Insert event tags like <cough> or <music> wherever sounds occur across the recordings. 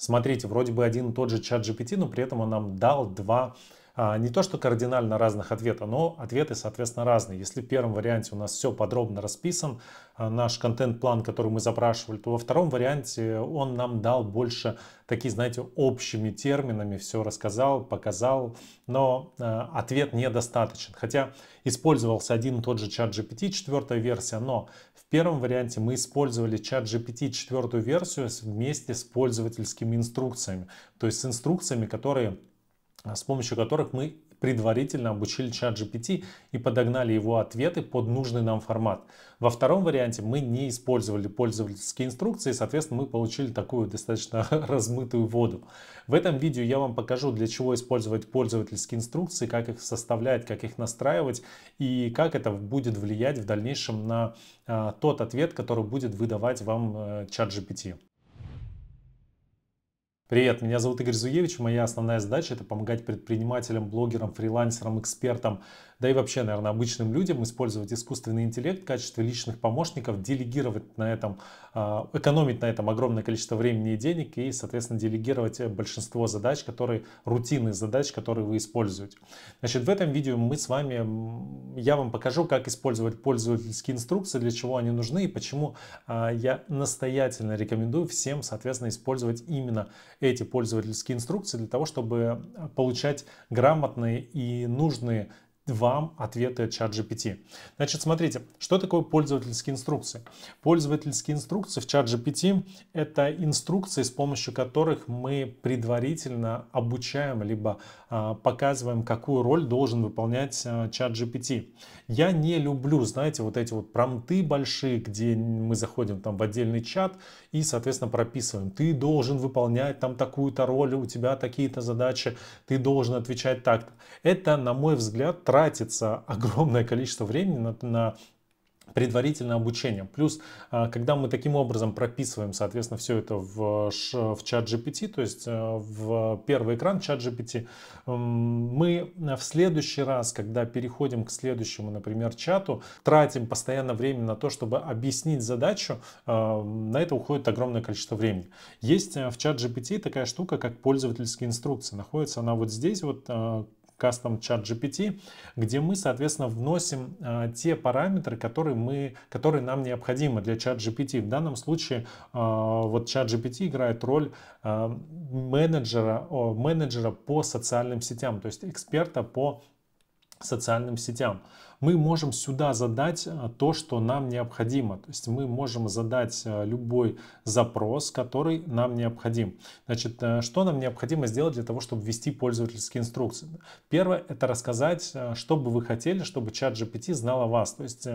Смотрите, вроде бы один и тот же чат GPT, но при этом он нам дал два а, не то, что кардинально разных ответов, но ответы, соответственно, разные. Если в первом варианте у нас все подробно расписан, а, наш контент-план, который мы запрашивали, то во втором варианте он нам дал больше такие, знаете, общими терминами все рассказал, показал, но а, ответ недостаточен. Хотя использовался один и тот же чат GPT, четвертая версия, но в первом варианте мы использовали чат GPT четвертую версию вместе с пользовательскими инструкциями, то есть с инструкциями, которые а, с помощью которых мы предварительно обучили чат GPT и подогнали его ответы под нужный нам формат. Во втором варианте мы не использовали пользовательские инструкции, соответственно, мы получили такую достаточно <laughs> размытую воду. В этом видео я вам покажу, для чего использовать пользовательские инструкции, как их составлять, как их настраивать и как это будет влиять в дальнейшем на а, тот ответ, который будет выдавать вам э, чат GPT. Привет, меня зовут Игорь Зуевич. Моя основная задача – это помогать предпринимателям, блогерам, фрилансерам, экспертам да и вообще, наверное, обычным людям использовать искусственный интеллект в качестве личных помощников, делегировать на этом, а, экономить на этом огромное количество времени и денег и, соответственно, делегировать большинство задач, которые рутинные задач, которые вы используете. Значит, в этом видео мы с вами, я вам покажу, как использовать пользовательские инструкции, для чего они нужны и почему а, я настоятельно рекомендую всем, соответственно, использовать именно эти пользовательские инструкции для того, чтобы а, получать грамотные и нужные вам ответы от ChatGPT. Значит, смотрите, что такое пользовательские инструкции? Пользовательские инструкции в ChatGPT — это инструкции, с помощью которых мы предварительно обучаем, либо а, показываем, какую роль должен выполнять а, ChatGPT. Я не люблю, знаете, вот эти вот промты большие, где мы заходим там в отдельный чат и, соответственно, прописываем. Ты должен выполнять там такую-то роль, у тебя такие-то задачи, ты должен отвечать так-то. Это, на мой взгляд, тратится <laughs> огромное количество времени на, на предварительное обучение. Плюс, а, когда мы таким образом прописываем, соответственно, все это в, в чат GPT, то есть а, в первый экран чат GPT, мы в следующий раз, когда переходим к следующему, например, чату, тратим постоянно время на то, чтобы объяснить задачу, а, на это уходит огромное количество времени. Есть в чат GPT такая штука, как пользовательские инструкции. Находится она вот здесь, вот Custom Chat GPT, где мы, соответственно, вносим э, те параметры, которые, мы, которые нам необходимы для Chat GPT. В данном случае э, вот Chat GPT играет роль э, менеджера, о, менеджера по социальным сетям, то есть эксперта по социальным сетям. Мы можем сюда задать э, то, что нам необходимо. То есть мы можем задать э, любой запрос, который нам необходим. Значит, э, что нам необходимо сделать для того, чтобы ввести пользовательские инструкции? Первое – это рассказать, что бы вы хотели, чтобы чат GPT знал о вас. То есть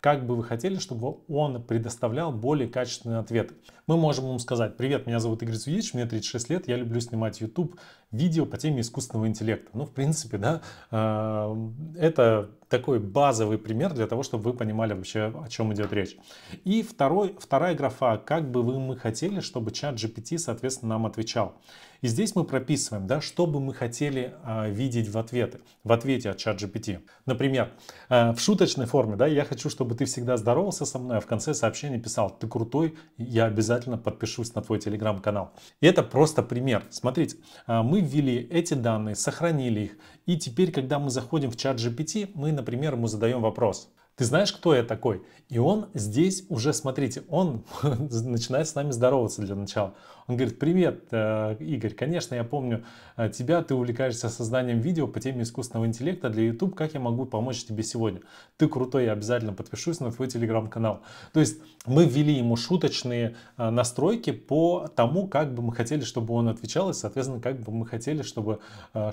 как бы вы хотели, чтобы он предоставлял более качественные ответы. Мы можем ему сказать, привет, меня зовут Игорь Зуевич, мне 36 лет, я люблю снимать YouTube, видео по теме искусственного интеллекта. Ну, в принципе, да, а, это такой базовый пример для того, чтобы вы понимали вообще, о чем идет речь. И второй, вторая графа, как бы вы мы хотели, чтобы чат GPT, соответственно, нам отвечал. И здесь мы прописываем, да, что бы мы хотели а, видеть в ответы, в ответе от чат GPT. Например, а, в шуточной форме, да, я хочу, чтобы ты всегда здоровался со мной, а в конце сообщения писал, ты крутой, я обязательно подпишусь на твой телеграм-канал. И это просто пример. Смотрите, мы мы ввели эти данные, сохранили их, и теперь, когда мы заходим в чат GPT, мы, например, ему задаем вопрос, ты знаешь, кто я такой? И он здесь уже, смотрите, он <laughs> начинает с нами здороваться для начала. Он говорит, привет, э, Игорь, конечно, я помню э, тебя, ты увлекаешься созданием видео по теме искусственного интеллекта для YouTube, как я могу помочь тебе сегодня? Ты крутой, я обязательно подпишусь на твой телеграм-канал. То есть мы ввели ему шуточные э, настройки по тому, как бы мы хотели, чтобы он отвечал, и, соответственно, как бы мы хотели, чтобы,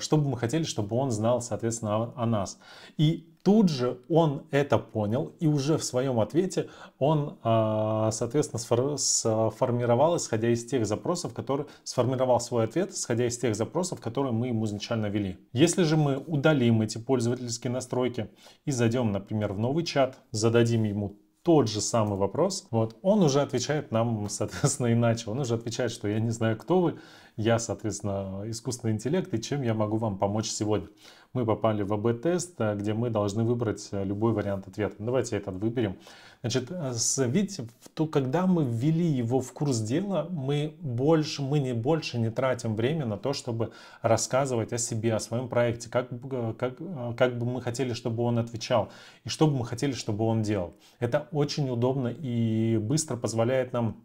чтобы мы хотели, чтобы он знал, соответственно, о нас. И тут же он это понял, и уже в своем ответе он, а, соответственно, сформировал, исходя из тех запросов, которые сформировал свой ответ, исходя из тех запросов, которые мы ему изначально вели. Если же мы удалим эти пользовательские настройки и зайдем, например, в новый чат, зададим ему тот же самый вопрос, вот, он уже отвечает нам, соответственно, иначе. Он уже отвечает, что я не знаю, кто вы, я, соответственно, искусственный интеллект и чем я могу вам помочь сегодня. Мы попали в АБ-тест, э, где мы должны выбрать э, любой вариант ответа. Давайте этот выберем. Значит, э, видите, то, когда мы ввели его в курс дела, мы, больше, мы не больше не тратим время на то, чтобы рассказывать о себе, о своем проекте, как, как, как бы мы хотели, чтобы он отвечал и что бы мы хотели, чтобы он делал. Это очень удобно и быстро позволяет нам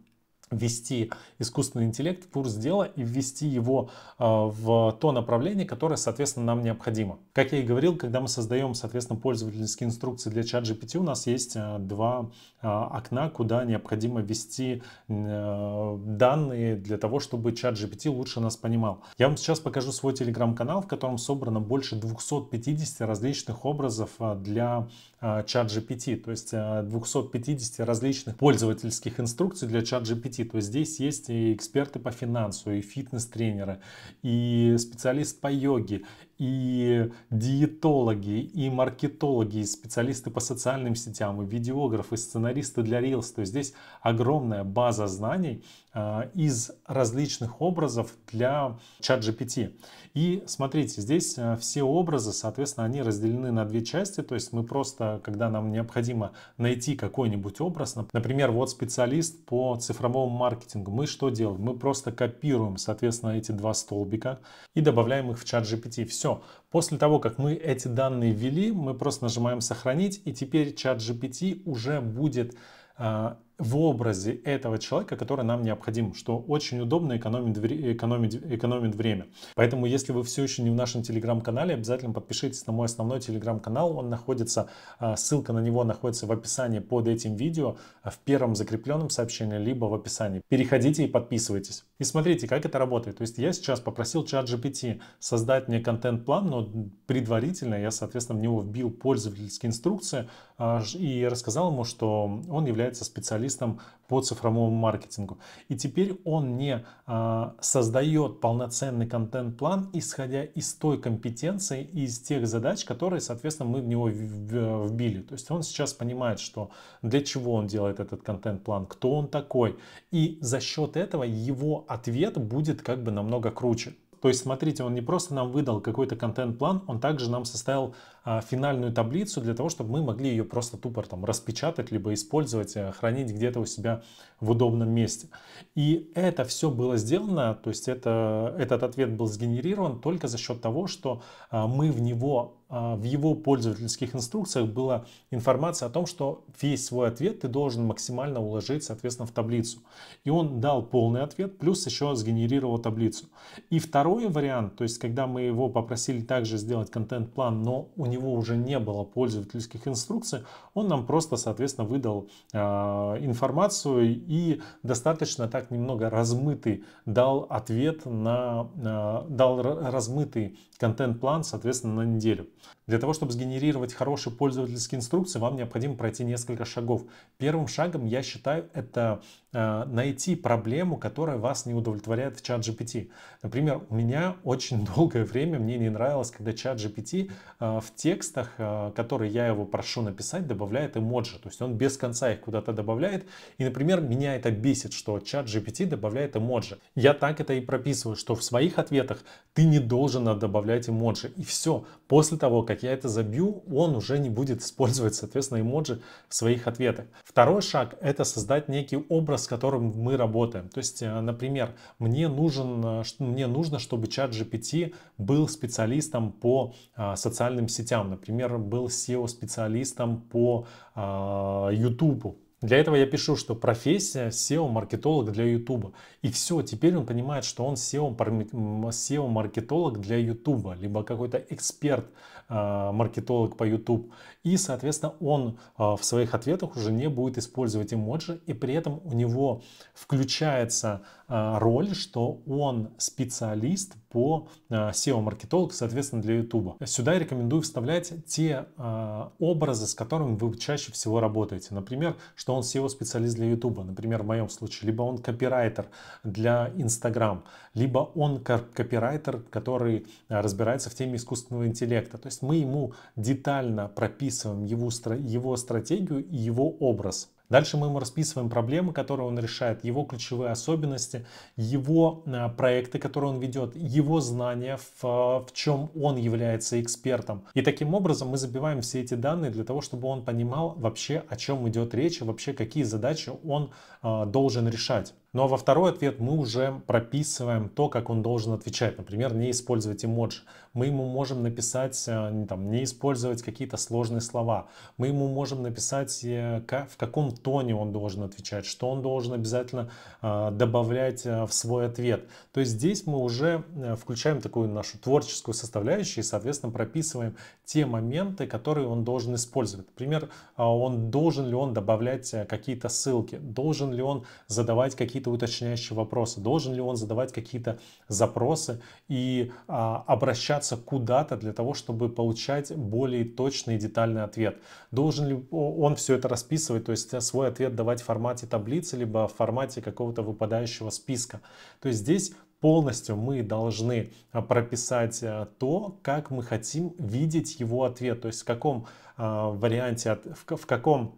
ввести искусственный интеллект в курс дела и ввести его э, в то направление, которое, соответственно, нам необходимо. Как я и говорил, когда мы создаем, соответственно, пользовательские инструкции для ChatGPT, у нас есть э, два э, окна, куда необходимо ввести данные для того, чтобы ChatGPT лучше нас понимал. Я вам сейчас покажу свой телеграм-канал, в котором собрано больше 250 различных образов для Э, чат GPT, то есть 250 э, различных пользовательских инструкций для чат GPT. То есть здесь есть и эксперты по финансу, и фитнес-тренеры, и специалист по йоге, и диетологи, и маркетологи, и специалисты по социальным сетям, и видеографы, и сценаристы для Reels. То есть здесь огромная база знаний э, из различных образов для ChatGPT. И смотрите, здесь а, все образы, соответственно, они разделены на две части. То есть мы просто, когда нам необходимо найти какой-нибудь образ, например, вот специалист по цифровому маркетингу, мы что делаем? Мы просто копируем, соответственно, эти два столбика и добавляем их в ChatGPT. Все, После того, как мы эти данные ввели, мы просто нажимаем «Сохранить», и теперь чат GPT уже будет а, в образе этого человека, который нам необходим, что очень удобно экономит, экономит, экономит время. Поэтому, если вы все еще не в нашем телеграм-канале, обязательно подпишитесь на мой основной телеграм-канал. Он находится, а, ссылка на него находится в описании под этим видео, а, в первом закрепленном сообщении, либо в описании. Переходите и подписывайтесь. И смотрите, как это работает. То есть я сейчас попросил чат GPT создать мне контент-план, но предварительно я, соответственно, в него вбил пользовательские инструкции а, и рассказал ему, что он является специалистом специалистом по цифровому маркетингу. И теперь он не а, создает полноценный контент-план, исходя из той компетенции и из тех задач, которые, соответственно, мы в него вбили. То есть он сейчас понимает, что для чего он делает этот контент-план, кто он такой. И за счет этого его ответ будет как бы намного круче. То есть, смотрите, он не просто нам выдал какой-то контент-план, он также нам составил а, финальную таблицу для того, чтобы мы могли ее просто тупо там распечатать, либо использовать, а, хранить где-то у себя в удобном месте. И это все было сделано, то есть это, этот ответ был сгенерирован только за счет того, что а, мы в него в его пользовательских инструкциях была информация о том, что весь свой ответ ты должен максимально уложить, соответственно, в таблицу. И он дал полный ответ, плюс еще сгенерировал таблицу. И второй вариант, то есть когда мы его попросили также сделать контент-план, но у него уже не было пользовательских инструкций, он нам просто, соответственно, выдал а, информацию и достаточно так немного размытый дал ответ на, а, дал размытый контент-план, соответственно, на неделю. Для того, чтобы сгенерировать хорошие пользовательские инструкции, вам необходимо пройти несколько шагов. Первым шагом, я считаю, это а, найти проблему, которая вас не удовлетворяет в чат GPT. Например, у меня очень <laughs> долгое время мне не нравилось, когда чат GPT в текстах, э, которые я его прошу написать, добавляет эмоджи. То есть он без конца их куда-то добавляет. И, например, меня это бесит, что чат GPT добавляет эмоджи. Я так это и прописываю, что в своих ответах ты не должен добавлять эмоджи. И все. После того, как я это забью, он уже не будет использовать, соответственно, эмоджи в своих ответах. Второй шаг — это создать некий образ, с которым мы работаем. То есть, э, например, мне, нужен, э, мне нужно, чтобы чат GPT был специалистом по социальным сетям областям. Например, был SEO-специалистом по YouTube. А, для этого я пишу, что профессия SEO-маркетолог для YouTube. И все, теперь он понимает, что он SEO-маркетолог e для YouTube, либо какой-то эксперт-маркетолог а, по YouTube. И, соответственно, он а, в своих ответах уже не будет использовать эмоджи, и при этом у него включается роль, что он специалист по а, SEO-маркетологу, соответственно, для YouTube. Сюда я рекомендую вставлять те а, образы, с которыми вы чаще всего работаете. Например, что он SEO-специалист для YouTube, например, в моем случае, либо он копирайтер для Instagram, либо он копирайтер, который а, разбирается в теме искусственного интеллекта. То есть мы ему детально прописываем его, его стратегию и его образ. Дальше мы ему расписываем проблемы, которые он решает, его ключевые особенности, его э, проекты, которые он ведет, его знания, в, в чем он является экспертом. И таким образом мы забиваем все эти данные для того, чтобы он понимал вообще, о чем идет речь и вообще какие задачи он э, должен решать. Ну а во второй ответ мы уже прописываем то, как он должен отвечать. Например, не использовать эмоджи мы ему можем написать, э, там, не использовать какие-то сложные слова, мы ему можем написать, э, в каком тоне он должен отвечать, что он должен обязательно э, добавлять в свой ответ. То есть здесь мы уже включаем такую нашу творческую составляющую и, соответственно, прописываем те моменты, которые он должен использовать. Например, он должен ли он добавлять какие-то ссылки, должен ли он задавать какие-то уточняющие вопросы, должен ли он задавать какие-то запросы и а, обращаться обращаться куда-то для того, чтобы получать более точный и детальный ответ. Должен ли он все это расписывать, то есть э, свой ответ давать в формате таблицы, либо в формате какого-то выпадающего списка. То есть здесь полностью мы должны э, прописать э, то, как мы хотим видеть его ответ, то есть в каком варианте, в каком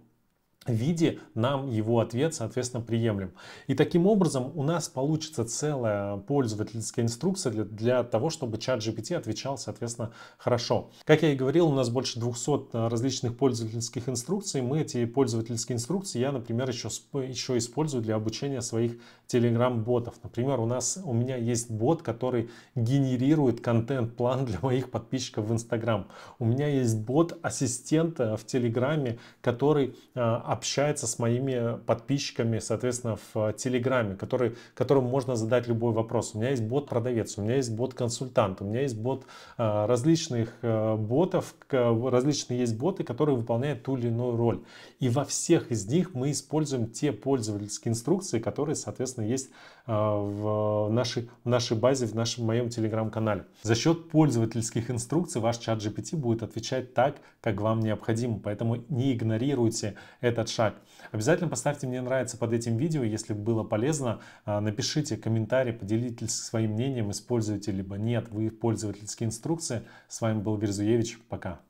виде нам его ответ, соответственно, приемлем. И таким образом у нас получится целая пользовательская инструкция для, для того, чтобы чат GPT отвечал, соответственно, хорошо. Как я и говорил, у нас больше 200 э, различных пользовательских инструкций. Мы эти пользовательские инструкции я, например, еще, еще использую для обучения своих Telegram-ботов. Например, у нас у меня есть бот, который генерирует контент-план для моих подписчиков в Instagram. У меня есть бот-ассистент э, в Телеграме, который э, общается с моими подписчиками, соответственно, в э, Телеграме, который, которому можно задать любой вопрос. У меня есть бот-продавец, у меня есть бот-консультант, у меня есть бот э, различных э, ботов, различные есть боты, которые выполняют ту или иную роль. И во всех из них мы используем те пользовательские инструкции, которые, соответственно, есть Э, в нашей, в нашей базе, в нашем в моем телеграм-канале. За счет пользовательских инструкций ваш чат GPT будет отвечать так, как вам необходимо, поэтому не игнорируйте этот шаг. Обязательно поставьте «Мне нравится» под этим видео, если было полезно, э, напишите комментарий, поделитесь своим мнением, используете либо нет вы пользовательские инструкции. С вами был Верзуевич. пока.